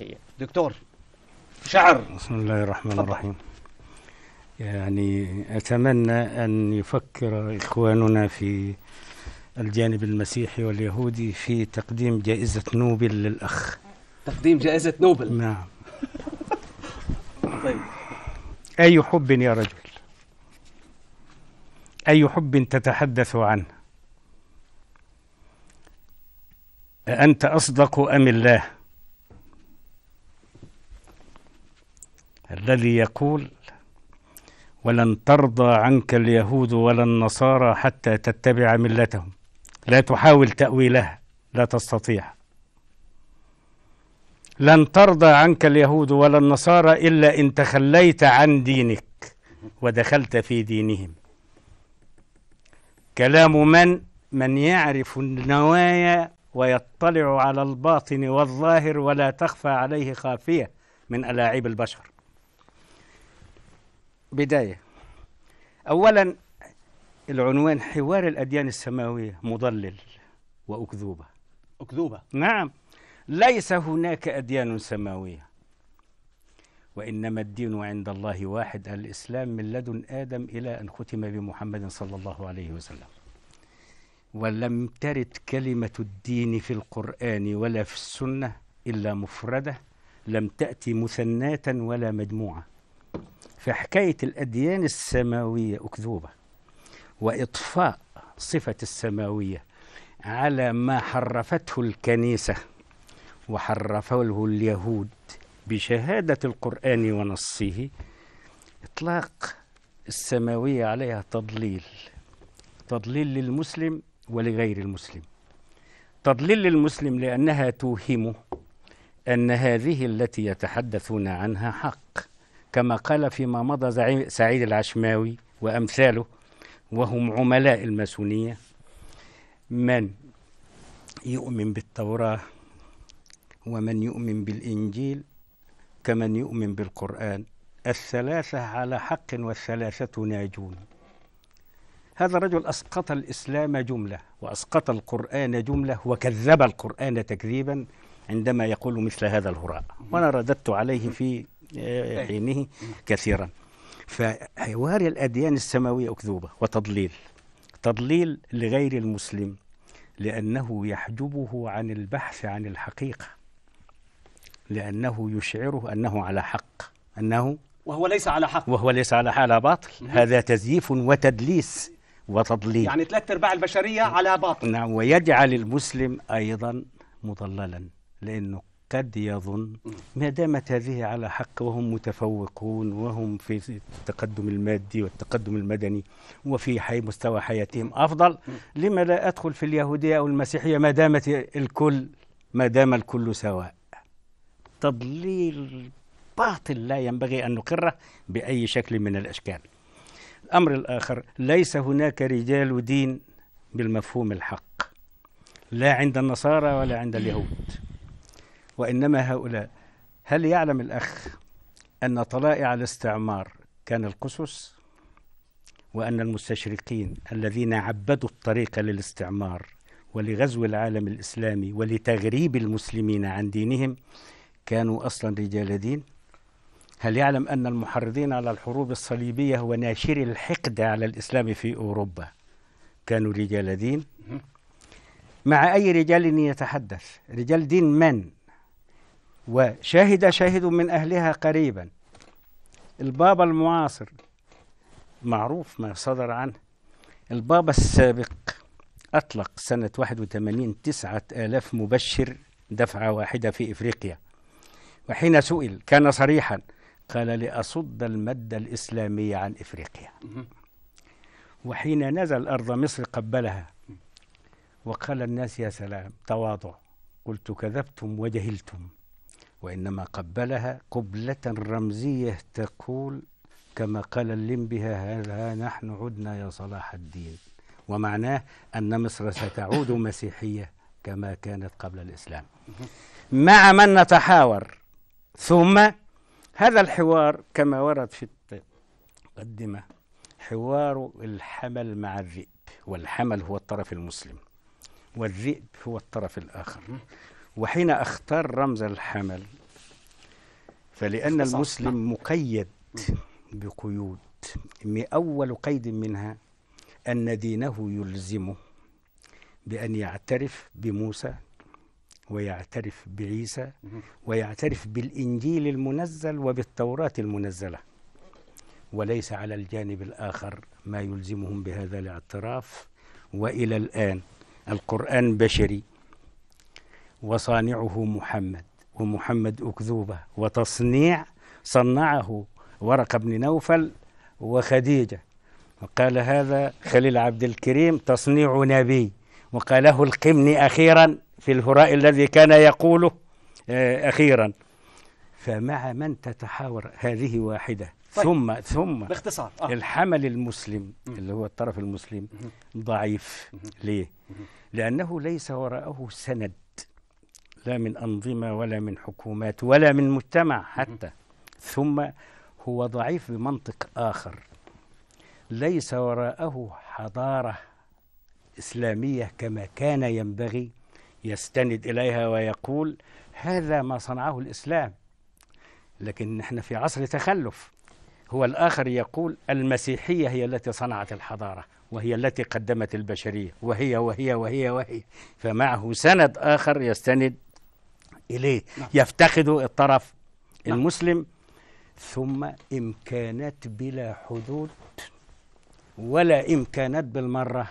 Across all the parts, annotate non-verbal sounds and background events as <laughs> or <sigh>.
الترقية دكتور شعر بسم الله الرحمن فضل. الرحيم يعني أتمنى أن يفكر إخواننا في الجانب المسيحي واليهودي في تقديم جائزة نوبل للأخ تقديم جائزة نوبل نعم طيب أي حب يا رجل أي حب تتحدث عنه أأنت أصدق أم الله الذي يقول ولن ترضى عنك اليهود ولا النصارى حتى تتبع ملتهم لا تحاول تأويلها لا تستطيع لن ترضى عنك اليهود ولا النصارى إلا إن تخليت عن دينك ودخلت في دينهم كلام من من يعرف النوايا ويطلع على الباطن والظاهر ولا تخفى عليه خافية من ألاعيب البشر بداية أولا العنوان حوار الأديان السماوية مضلل وأكذوبة أكذوبة نعم ليس هناك أديان سماوية وإنما الدين عند الله واحد الإسلام من لدن آدم إلى أن ختم بمحمد صلى الله عليه وسلم ولم ترد كلمة الدين في القرآن ولا في السنة إلا مفردة لم تأتي مثناة ولا مجموعة فحكاية الأديان السماوية أكذوبة وإطفاء صفة السماوية على ما حرفته الكنيسة وحرفه اليهود بشهادة القرآن ونصه إطلاق السماوية عليها تضليل تضليل للمسلم ولغير المسلم تضليل للمسلم لأنها توهمه أن هذه التي يتحدثون عنها حق كما قال فيما مضى زعيم سعيد العشماوي وأمثاله وهم عملاء الماسونية من يؤمن بالتوراة ومن يؤمن بالإنجيل كمن يؤمن بالقرآن الثلاثة على حق والثلاثة ناجون هذا الرجل أسقط الإسلام جملة وأسقط القرآن جملة وكذب القرآن تكذيبا عندما يقول مثل هذا الهراء وأنا رددت عليه في حينه كثيرا فهواري الأديان السماوية أكذوبة وتضليل تضليل لغير المسلم لأنه يحجبه عن البحث عن الحقيقة لأنه يشعره أنه على حق أنه وهو ليس على حق وهو ليس على حق على باطل مم. هذا تزييف وتدليس وتضليل يعني ثلاث أرباع البشرية نعم. على باطل نعم ويجعل المسلم أيضا مضللا لأنه قد يظن ما دامت هذه على حق وهم متفوقون وهم في التقدم المادي والتقدم المدني وفي حي مستوى حياتهم أفضل لما لا أدخل في اليهودية أو المسيحية ما دامت الكل ما دام الكل سواء تضليل باطل لا ينبغي أن نقره بأي شكل من الأشكال الأمر الآخر ليس هناك رجال دين بالمفهوم الحق لا عند النصارى ولا عند اليهود وإنما هؤلاء هل يعلم الأخ أن طلائع الاستعمار كان القسس وأن المستشرقين الذين عبدوا الطريق للاستعمار ولغزو العالم الإسلامي ولتغريب المسلمين عن دينهم كانوا أصلا رجال دين هل يعلم أن المحرضين على الحروب الصليبية وناشري الحقد على الإسلام في أوروبا كانوا رجال دين مع أي رجال يتحدث رجال دين من وشهد شاهد من أهلها قريبا البابا المعاصر معروف ما صدر عنه البابا السابق أطلق سنة 81 تسعة آلاف مبشر دفعة واحدة في إفريقيا وحين سئل كان صريحا قال لأصد المادة الإسلامية عن إفريقيا وحين نزل أرض مصر قبلها وقال الناس يا سلام تواضع قلت كذبتم وجهلتم وإنما قبلها قبلة رمزية تقول كما قال بها ها نحن عدنا يا صلاح الدين ومعناه أن مصر ستعود <laughs> مسيحية كما كانت قبل الإسلام مع من نتحاور ثم هذا الحوار كما ورد في المقدمة حوار الحمل مع الذئب والحمل هو الطرف المسلم والذئب هو الطرف الآخر وحين اختار رمز الحمل فلأن المسلم مقيد بقيود أول قيد منها أن دينه يلزمه بأن يعترف بموسى ويعترف بعيسى ويعترف بالإنجيل المنزل وبالتوراة المنزلة وليس على الجانب الآخر ما يلزمهم بهذا الاعتراف وإلى الآن القرآن بشري وصانعه محمد ومحمد أكذوبة وتصنيع صنعه ورقة بن نوفل وخديجة وقال هذا خليل عبد الكريم تصنيع نبي وقاله القمني أخيرا في الهراء الذي كان يقوله آه، أخيرا فمع من تتحاور هذه واحدة طيب. ثم ثم باختصار آه. الحمل المسلم م. اللي هو الطرف المسلم م. ضعيف م. ليه؟ لأنه ليس وراءه سند لا من أنظمة ولا من حكومات ولا من مجتمع حتى ثم هو ضعيف بمنطق آخر ليس وراءه حضارة إسلامية كما كان ينبغي يستند إليها ويقول هذا ما صنعه الإسلام لكن نحن في عصر تخلف هو الآخر يقول المسيحية هي التي صنعت الحضارة وهي التي قدمت البشرية وهي وهي وهي وهي فمعه سند آخر يستند إليه نعم. يفتقده الطرف نعم. المسلم ثم إمكانات بلا حدود ولا إمكانات بالمرة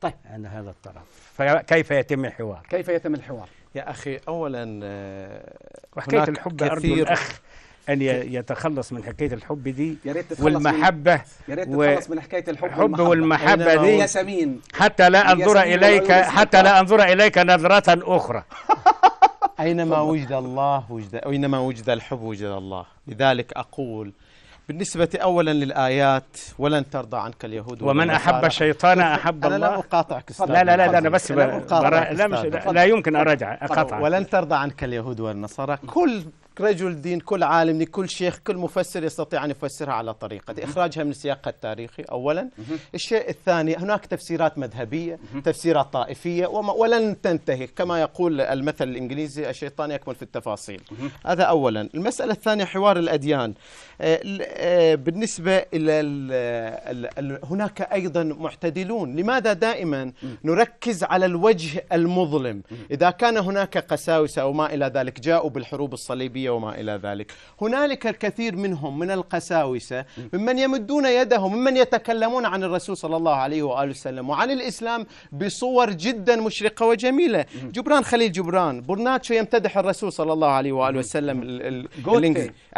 طيب عن هذا الطرف فكيف يتم الحوار كيف يتم الحوار يا أخي أولا آه، وحكاية الحب كثير أرجو الأخ ان يتخلص من حكايه الحب دي يا ريت والمحبه يا ريت تتخلص من حكايه الحب الحب والمحبه, والمحبة دي ياسمين حتى لا انظر اليك حتى لا انظر اليك نظره اخرى <laughs> أينما وجد الله وجد أينما وجد الحب وجد الله لذلك أقول بالنسبة أولا للآيات ولن ترضى عنك اليهود ومن أحب الشيطان أحب الله أنا لا أقاطعك لا لا لا, لا أنا بس أنا لا, لا, مش لا يمكن أراجع أقاطعك ولن ترضى عنك اليهود والنصارى كل رجل دين كل عالم كل شيخ كل مفسر يستطيع أن يفسرها على طريقة إخراجها من سياقها التاريخي أولا الشيء الثاني هناك تفسيرات مذهبية تفسيرات طائفية ولن تنتهي كما يقول المثل الإنجليزي الشيطان يكمن في التفاصيل هذا أولا المسألة الثانية حوار الأديان آه، آه، بالنسبة إلى هناك أيضا معتدلون لماذا دائما نركز على الوجه المظلم إذا كان هناك قساوسة أو ما إلى ذلك جاءوا بالحروب الصليبية العربية وما إلى ذلك هنالك الكثير منهم من القساوسة ممن يمدون يدهم ممن يتكلمون عن الرسول صلى الله عليه وآله وسلم وعن الإسلام بصور جدا مشرقة وجميلة جبران خليل جبران برناتشو يمتدح الرسول صلى الله عليه وآله وسلم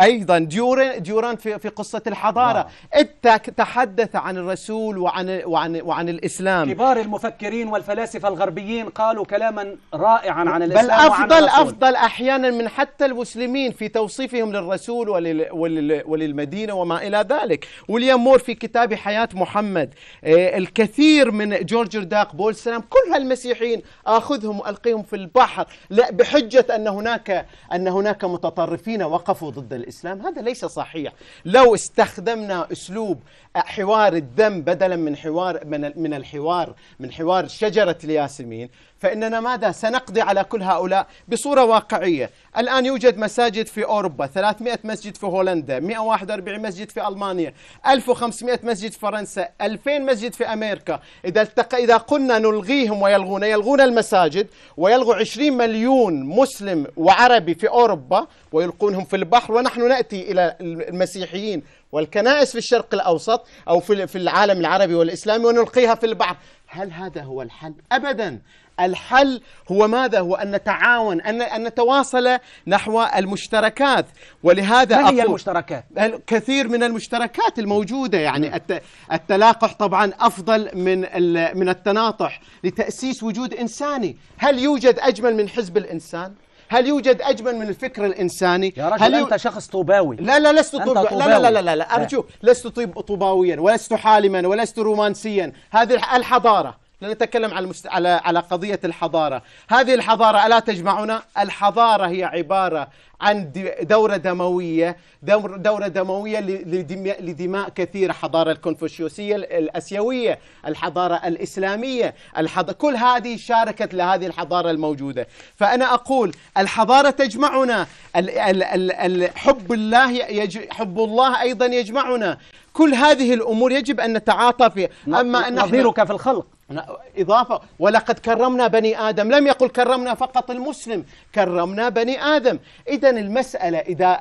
أيضا ديوران, ديوران في, في قصة الحضارة آه. تحدث عن الرسول وعن, وعن, وعن الإسلام كبار المفكرين والفلاسفة الغربيين قالوا كلاما رائعا عن الإسلام بل أفضل وعن الرسول. أفضل أحيانا من حتى المسلمين المسلمين في توصيفهم للرسول ولل ولل وللمدينة وما إلى ذلك وليام مور في كتاب حياة محمد إيه، الكثير من جورج داق بول سلام كل هالمسيحيين آخذهم وألقيهم في البحر لا بحجة أن هناك أن هناك متطرفين وقفوا ضد الإسلام هذا ليس صحيح لو استخدمنا أسلوب حوار الدم بدلا من حوار من الحوار من حوار شجرة الياسمين فإننا ماذا سنقضي على كل هؤلاء بصورة واقعية الآن يوجد مساجد في أوروبا 300 مسجد في هولندا 141 مسجد في ألمانيا 1500 مسجد في فرنسا 2000 مسجد في أمريكا إذا التق... إذا قلنا نلغيهم ويلغون يلغون المساجد ويلغوا 20 مليون مسلم وعربي في أوروبا ويلقونهم في البحر ونحن نأتي إلى المسيحيين والكنائس في الشرق الأوسط أو في العالم العربي والإسلامي ونلقيها في البحر هل هذا هو الحل؟ أبداً الحل هو ماذا هو أن نتعاون أن نتواصل نحو المشتركات ولهذا ما هي المشتركات؟ كثير من المشتركات الموجودة يعني التلاقح طبعا أفضل من من التناطح لتأسيس وجود إنساني هل يوجد أجمل من حزب الإنسان؟ هل يوجد اجمل من الفكر الانساني يا رجل هل انت شخص طوباوي لا لا لست طوباوي لا, لا لا لا لا ارجو لست طيب- طوباويا ولست حالما ولست رومانسيا هذه الحضاره لنتكلم على المست... على على قضيه الحضاره، هذه الحضاره الا تجمعنا؟ الحضاره هي عباره عن دوره دمويه، دور دوره دمويه لدم... لدماء كثيره، الحضاره الكونفوشيوسيه الاسيويه، الحضاره الاسلاميه، الحض... كل هذه شاركت لهذه الحضاره الموجوده، فانا اقول الحضاره تجمعنا، ال... ال... ال... حب الله يج... حب الله ايضا يجمعنا، كل هذه الامور يجب ان نتعاطى فيها، اما ان نظيرك في الخلق إضافة ولقد كرمنا بني آدم لم يقل كرمنا فقط المسلم كرمنا بني آدم إذا المسألة إذا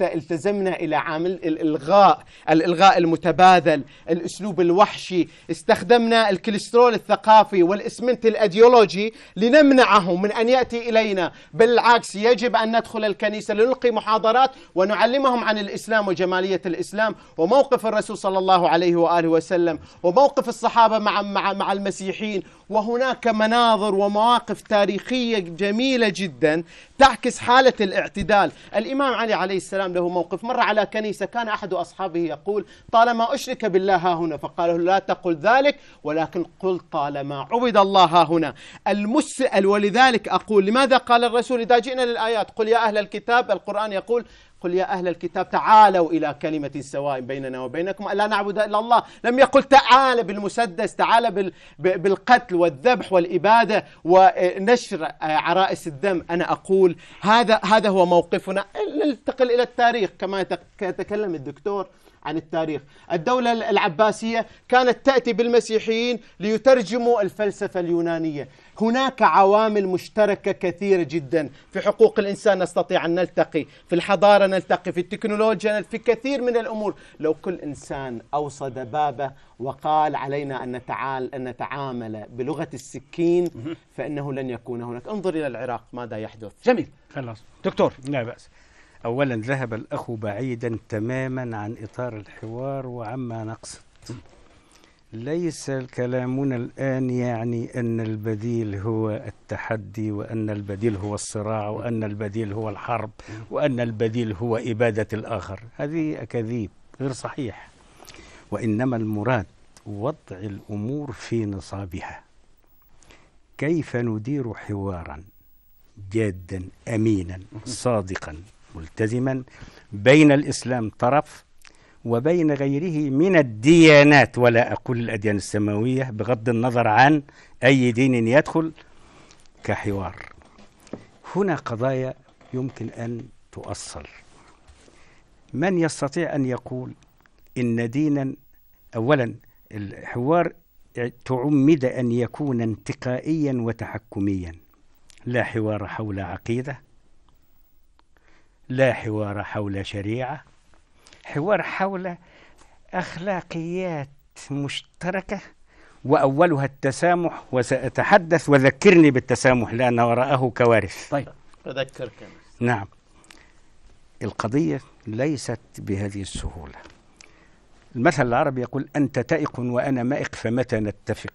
التزمنا إلى عامل الإلغاء الإلغاء المتبادل الأسلوب الوحشي استخدمنا الكوليسترول الثقافي والإسمنت الأديولوجي لنمنعه من أن يأتي إلينا بالعكس يجب أن ندخل الكنيسة لنلقي محاضرات ونعلمهم عن الإسلام وجمالية الإسلام وموقف الرسول صلى الله عليه وآله وسلم وموقف الصحابة مع مع مع المسيحيين وهناك مناظر ومواقف تاريخية جميلة جدا تعكس حالة الاعتدال الإمام علي عليه السلام له موقف مر على كنيسة كان أحد أصحابه يقول طالما أشرك بالله ها هنا فقال له لا تقل ذلك ولكن قل طالما عبد الله ها هنا المسأل ولذلك أقول لماذا قال الرسول إذا جئنا للآيات قل يا أهل الكتاب القرآن يقول قل يا أهل الكتاب تعالوا إلى كلمة سواء بيننا وبينكم ألا نعبد إلا الله لم يقل تعال بالمسدس تعال بالقتل والذبح والإبادة ونشر عرائس الدم أنا أقول هذا هذا هو موقفنا ننتقل إلى التاريخ كما يتكلم الدكتور عن التاريخ الدولة العباسية كانت تأتي بالمسيحيين ليترجموا الفلسفة اليونانية هناك عوامل مشتركة كثيرة جدا في حقوق الإنسان نستطيع أن نلتقي في الحضارة نلتقي في التكنولوجيا في كثير من الأمور لو كل إنسان أوصد بابه وقال علينا أن نتعال أن نتعامل بلغة السكين فإنه لن يكون هناك انظر إلى العراق ماذا يحدث جميل خلاص دكتور لا بأس أولا ذهب الأخ بعيدا تماما عن إطار الحوار وعما نقصد ليس كلامنا الآن يعني أن البديل هو التحدي وأن البديل هو الصراع وأن البديل هو الحرب وأن البديل هو إبادة الآخر هذه أكاذيب غير صحيح وإنما المراد وضع الأمور في نصابها كيف ندير حوارا جادا أمينا صادقا ملتزما بين الإسلام طرف وبين غيره من الديانات ولا أقول الأديان السماوية بغض النظر عن أي دين يدخل كحوار هنا قضايا يمكن أن تؤصل من يستطيع أن يقول إن دينا أولا الحوار تعمد أن يكون انتقائيا وتحكميا لا حوار حول عقيدة لا حوار حول شريعة حوار حول أخلاقيات مشتركة وأولها التسامح وسأتحدث وذكرني بالتسامح لأن وراءه كوارث طيب أذكرك نعم القضية ليست بهذه السهولة المثل العربي يقول أنت تائق وأنا مائق فمتى نتفق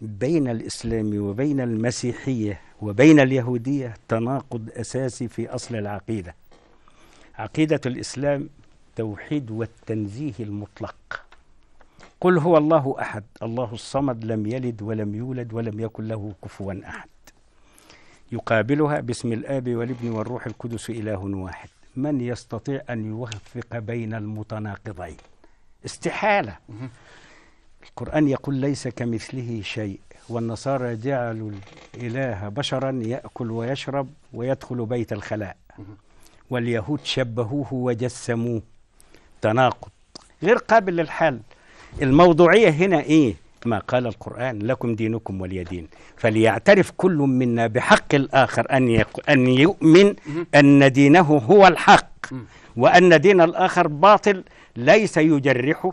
بين الإسلام وبين المسيحية وبين اليهودية تناقض أساسي في أصل العقيدة عقيدة الإسلام التوحيد والتنزيه المطلق قل هو الله أحد الله الصمد لم يلد ولم يولد ولم يكن له كفوا أحد يقابلها باسم الآب والابن والروح القدس إله واحد من يستطيع أن يوفق بين المتناقضين استحالة القرآن يقول ليس كمثله شيء والنصارى جعلوا الإله بشرا يأكل ويشرب ويدخل بيت الخلاء واليهود شبهوه وجسموه تناقض غير قابل للحل الموضوعية هنا إيه ما قال القرآن لكم دينكم ولي دين فليعترف كل منا بحق الآخر أن, يق... أن يؤمن أن دينه هو الحق وأن دين الآخر باطل ليس يجرحه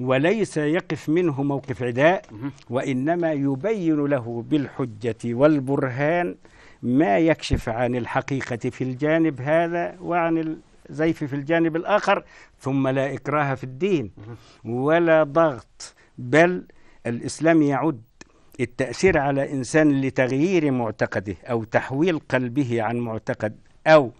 وليس يقف منه موقف عداء وإنما يبين له بالحجة والبرهان ما يكشف عن الحقيقة في الجانب هذا وعن زيفي في الجانب الآخر ثم لا إكراه في الدين ولا ضغط بل الإسلام يعد التأثير على إنسان لتغيير معتقده أو تحويل قلبه عن معتقد أو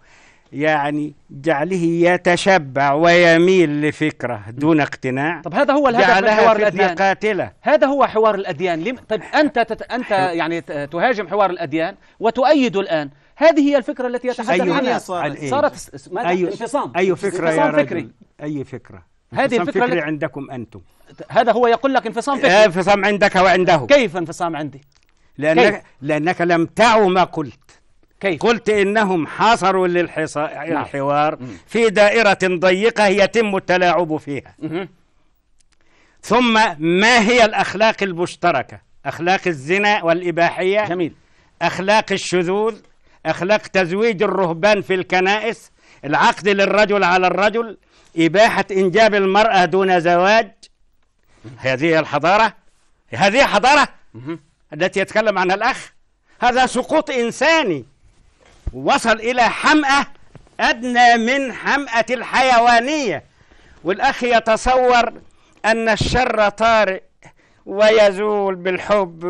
يعني جعله يتشبع ويميل لفكرة دون اقتناع طب هذا هو الهدف من حوار الأديان قاتلة هذا هو حوار الأديان لم... طيب أنت تت... أنت يعني تهاجم حوار الأديان وتؤيد الآن هذه هي الفكرة التي يتحدث أيوة عنها أيوة. صارت, إيه؟ صارت أيوه انفصام أي أيوة فكرة انفصام يا فكري أي أيوة فكرة هذه الفكرة فكري عندكم أنتم هذا هو يقول لك انفصام فكري انفصام عندك وعنده كيف انفصام عندي؟ لأنك, كيف؟ لأنك لم تعو ما قلت كيف؟ قلت إنهم حاصروا للحوار نعم. في دائرة ضيقة يتم التلاعب فيها ثم ما هي الأخلاق المشتركة؟ أخلاق الزنا والإباحية جميل أخلاق الشذوذ أخلاق تزويج الرهبان في الكنائس العقد للرجل على الرجل إباحة إنجاب المرأة دون زواج هذه الحضارة هذه حضارة التي يتكلم عنها الأخ هذا سقوط إنساني وصل إلى حمأة أدنى من حمأة الحيوانية والأخ يتصور أن الشر طارئ ويزول بالحب و...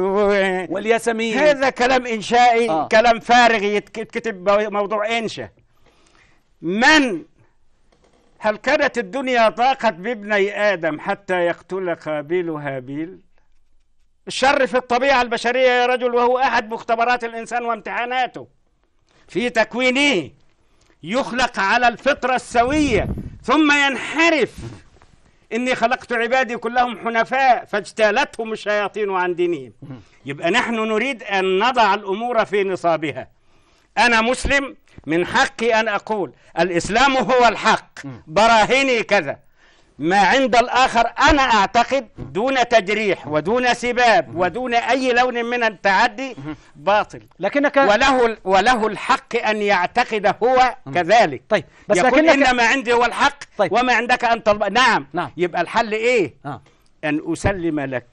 والياسمين هذا كلام إنشائي آه. كلام فارغ يتكتب موضوع إنشاء من هل كانت الدنيا ضاقت بابني آدم حتى يقتل قابيل هابيل الشر في الطبيعة البشرية يا رجل وهو أحد مختبرات الإنسان وامتحاناته في تكوينه يخلق على الفطرة السوية ثم ينحرف إني خلقت عبادي كلهم حنفاء فاجتالتهم الشياطين عن دينهم يبقى نحن نريد أن نضع الأمور في نصابها أنا مسلم من حقي أن أقول الإسلام هو الحق براهيني كذا ما عند الآخر أنا أعتقد دون تجريح ودون سباب ودون أي لون من التعدي باطل لكنك وله وله الحق أن يعتقد هو كذلك طيب بس يقول لكنك إنما عندي هو الحق طيب وما عندك أن تطلب نعم, نعم يبقى الحل إيه؟ آه. أن أسلم لك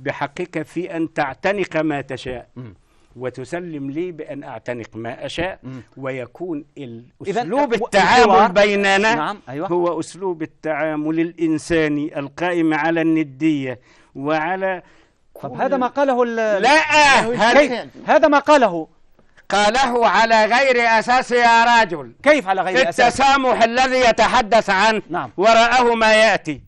بحقك في أن تعتنق ما تشاء وتسلم لي بأن أعتنق ما أشاء ويكون أسلوب التعامل بيننا نعم، أيوه. هو أسلوب التعامل الإنساني القائم على الندية وعلى طب هذا ما قاله لا هذا ما قاله قاله على غير أساس يا رجل كيف على غير أساس التسامح الذي يتحدث عنه نعم. وراءه ما يأتي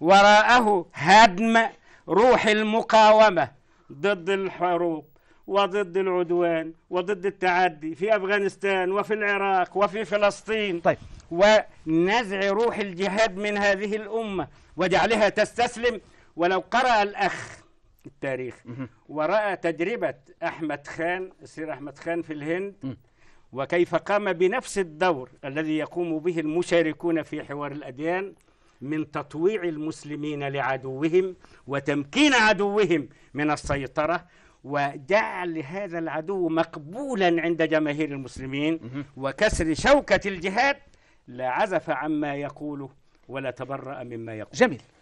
وراءه هدم روح المقاومة ضد الحروب وضد العدوان وضد التعدي في أفغانستان وفي العراق وفي فلسطين طيب. ونزع روح الجهاد من هذه الأمة وجعلها تستسلم ولو قرأ الأخ التاريخ ورأى تجربة أحمد خان السير أحمد خان في الهند م. وكيف قام بنفس الدور الذي يقوم به المشاركون في حوار الأديان من تطويع المسلمين لعدوهم وتمكين عدوهم من السيطرة وجعل هذا العدو مقبولا عند جماهير المسلمين وكسر شوكة الجهاد لا عزف عما يقوله ولا تبرأ مما يقول جميل